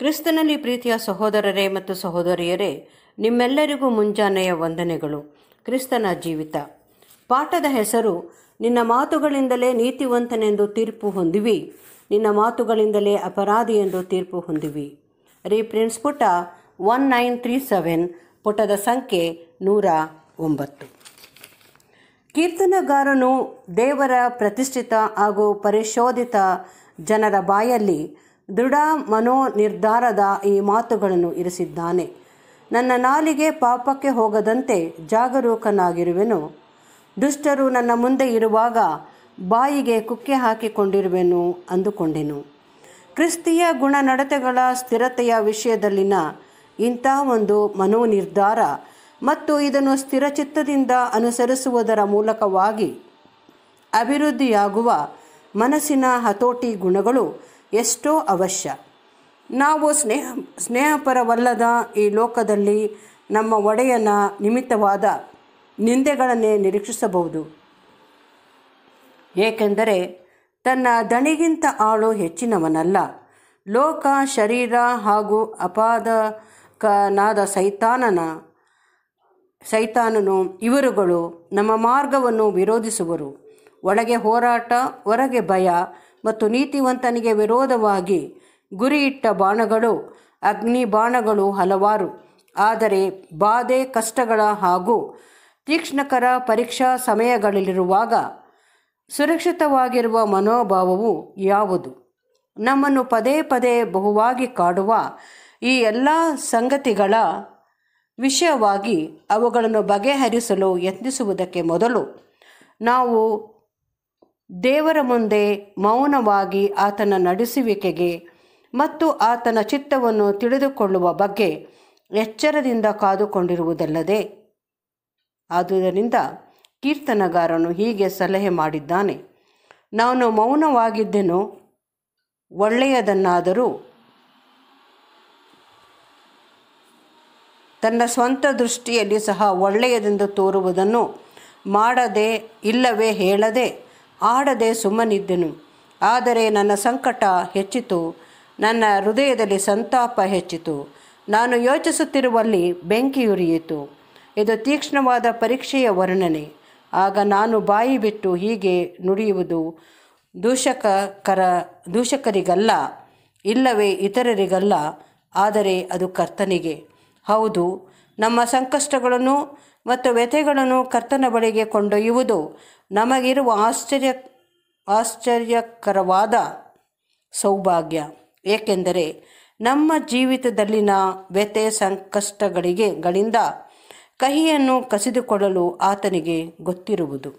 ಕ್ರಿಸ್ತನಲ್ಲಿ ಪ್ರೀತಿಯ ಸಹೋದರರೇ ಮತ್ತು ಸಹೋದರಿಯರೇ ನಿಮ್ಮೆಲ್ಲರಿಗೂ ಮುಂಜಾನೆಯ ವಂದನೆಗಳು ಕ್ರಿಸ್ತನ ಜೀವಿತ ಪಾಠದ ಹೆಸರು ನಿನ್ನ ಮಾತುಗಳಿಂದಲೇ ನೀತಿವಂತನೆಂದು ತೀರ್ಪು ಹೊಂದಿವಿ ನಿನ್ನ ಮಾತುಗಳಿಂದಲೇ ಅಪರಾಧಿ ಎಂದು ತೀರ್ಪು ಹೊಂದಿವಿ ರೀಪ್ರಿನ್ಸ್ ಪುಟ ಒನ್ ನೈನ್ ತ್ರೀ ಸೆವೆನ್ ಪುಟದ ಸಂಖ್ಯೆ ನೂರ ಒಂಬತ್ತು ಕೀರ್ತನಗಾರನು ದೇವರ ಪ್ರತಿಷ್ಠಿತ ಹಾಗೂ ಪರಿಶೋಧಿತ ಜನರ ಬಾಯಲ್ಲಿ ದೃಢ ಮನೋ ನಿರ್ಧಾರದ ಈ ಮಾತುಗಳನ್ನು ಇರಿಸಿದ್ದಾನೆ ನನ್ನ ನಾಲಿಗೆ ಪಾಪಕ್ಕೆ ಹೋಗದಂತೆ ಜಾಗರೂಕನಾಗಿರುವೆನು ದುಷ್ಟರು ನನ್ನ ಮುಂದೆ ಇರುವಾಗ ಬಾಯಿಗೆ ಕುಕ್ಕೆ ಹಾಕಿಕೊಂಡಿರುವೆನು ಅಂದುಕೊಂಡೆನು ಕ್ರಿಸ್ತಿಯ ಗುಣ ನಡತೆಗಳ ಸ್ಥಿರತೆಯ ವಿಷಯದಲ್ಲಿನ ಇಂಥ ಒಂದು ಮನೋನಿರ್ಧಾರ ಮತ್ತು ಇದನ್ನು ಸ್ಥಿರಚಿತ್ತದಿಂದ ಅನುಸರಿಸುವುದರ ಮೂಲಕವಾಗಿ ಅಭಿವೃದ್ಧಿಯಾಗುವ ಮನಸ್ಸಿನ ಹತೋಟಿ ಗುಣಗಳು ಎಷ್ಟೋ ಅವಶ್ಯ ನಾವು ಸ್ನೇಹ ಸ್ನೇಹಪರವಲ್ಲದ ಈ ಲೋಕದಲ್ಲಿ ನಮ್ಮ ಒಡೆಯನ ನಿಮಿತ್ತವಾದ ನಿಂದೆಗಳನ್ನೇ ನಿರೀಕ್ಷಿಸಬಹುದು ಏಕೆಂದರೆ ತನ್ನ ದಣಿಗಿಂತ ಆಳು ಹೆಚ್ಚಿನವನಲ್ಲ ಲೋಕ ಶರೀರ ಹಾಗೂ ಅಪಾದಕನಾದ ಸೈತಾನನ ಸೈತಾನನು ಇವರುಗಳು ನಮ್ಮ ಮಾರ್ಗವನ್ನು ವಿರೋಧಿಸುವರು ಒಳಗೆ ಹೋರಾಟ ಹೊರಗೆ ಭಯ ಮತ್ತು ನೀತಿವಂತನಿಗೆ ವಿರೋಧವಾಗಿ ಗುರಿಯಿಟ್ಟ ಬಾಣಗಳು ಅಗ್ನಿ ಬಾಣಗಳು ಹಲವಾರು ಆದರೆ ಬಾಧೆ ಕಷ್ಟಗಳ ಹಾಗೂ ತೀಕ್ಷ್ಣಕರ ಪರೀಕ್ಷಾ ಸಮಯಗಳಲ್ಲಿರುವಾಗ ಸುರಕ್ಷಿತವಾಗಿರುವ ಮನೋಭಾವವು ಯಾವುದು ನಮ್ಮನ್ನು ಪದೇ ಪದೇ ಬಹುವಾಗಿ ಕಾಡುವ ಈ ಎಲ್ಲ ಸಂಗತಿಗಳ ವಿಷಯವಾಗಿ ಅವುಗಳನ್ನು ಬಗೆಹರಿಸಲು ಯತ್ನಿಸುವುದಕ್ಕೆ ಮೊದಲು ನಾವು ದೇವರ ಮುಂದೆ ಮೌನವಾಗಿ ಆತನ ನಡೆಸುವಿಕೆಗೆ ಮತ್ತು ಆತನ ಚಿತ್ತವನ್ನು ತಿಳಿದುಕೊಳ್ಳುವ ಬಗ್ಗೆ ಎಚ್ಚರದಿಂದ ಕಾದುಕೊಂಡಿರುವುದಲ್ಲದೆ ಆದುದರಿಂದ ಕೀರ್ತನಗಾರನು ಹೀಗೆ ಸಲಹೆ ಮಾಡಿದ್ದಾನೆ ನಾನು ಮೌನವಾಗಿದ್ದೆನು ಒಳ್ಳೆಯದನ್ನಾದರೂ ತನ್ನ ಸ್ವಂತ ದೃಷ್ಟಿಯಲ್ಲಿ ಸಹ ಒಳ್ಳೆಯದೆಂದು ತೋರುವುದನ್ನು ಮಾಡದೆ ಇಲ್ಲವೇ ಹೇಳದೆ ಆಡದೆ ಸುಮ್ಮನಿದ್ದೆನು ಆದರೆ ನನ್ನ ಸಂಕಟ ಹೆಚ್ಚಿತು ನನ್ನ ಹೃದಯದಲ್ಲಿ ಸಂತಾಪ ಹೆಚ್ಚಿತು ನಾನು ಯೋಚಿಸುತ್ತಿರುವಲ್ಲಿ ಬೆಂಕಿಯುರಿಯಿತು ಇದು ತೀಕ್ಷ್ಣವಾದ ಪರೀಕ್ಷೆಯ ವರ್ಣನೆ ಆಗ ನಾನು ಬಾಯಿ ಬಿಟ್ಟು ಹೀಗೆ ನುಡಿಯುವುದು ದೂಷಕಕರ ದೂಷಕರಿಗಲ್ಲ ಇಲ್ಲವೇ ಇತರರಿಗಲ್ಲ ಆದರೆ ಅದು ಕರ್ತನಿಗೆ ಹೌದು ನಮ್ಮ ಸಂಕಷ್ಟಗಳನ್ನು ಮತ್ತು ವ್ಯಥೆಗಳನ್ನು ಕರ್ತನ ಬಳಿಗೆ ಕೊಂಡೊಯ್ಯುವುದು ನಮಗಿರುವ ಆಶ್ಚರ್ಯ ಆಶ್ಚರ್ಯಕರವಾದ ಸೌಭಾಗ್ಯ ಏಕೆಂದರೆ ನಮ್ಮ ಜೀವಿತದಲ್ಲಿನ ವ್ಯಥೆ ಸಂಕಷ್ಟಗಳಿಗೆ ಗಳಿಂದ ಕಹಿಯನ್ನು ಕಸಿದುಕೊಳ್ಳಲು ಆತನಿಗೆ ಗೊತ್ತಿರುವುದು